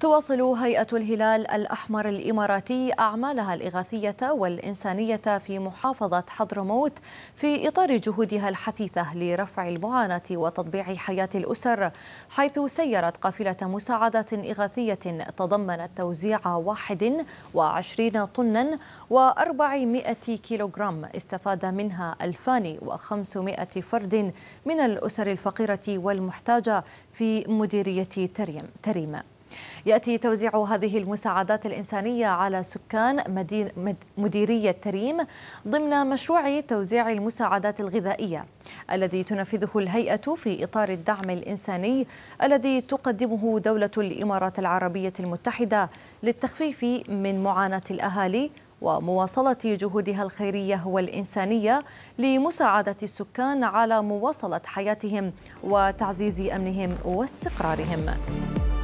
تواصل هيئة الهلال الأحمر الإماراتي أعمالها الإغاثية والإنسانية في محافظة حضرموت في إطار جهودها الحثيثة لرفع المعاناة وتطبيع حياة الأسر حيث سيرت قافلة مساعدة إغاثية تضمنت توزيع 21 طنا و400 كيلوغرام استفاد منها 2500 فرد من الأسر الفقيرة والمحتاجة في مديرية تريم, تريم. يأتي توزيع هذه المساعدات الإنسانية على سكان مديرية تريم ضمن مشروع توزيع المساعدات الغذائية الذي تنفذه الهيئة في إطار الدعم الإنساني الذي تقدمه دولة الإمارات العربية المتحدة للتخفيف من معاناة الأهالي ومواصلة جهودها الخيرية والإنسانية لمساعدة السكان على مواصلة حياتهم وتعزيز أمنهم واستقرارهم.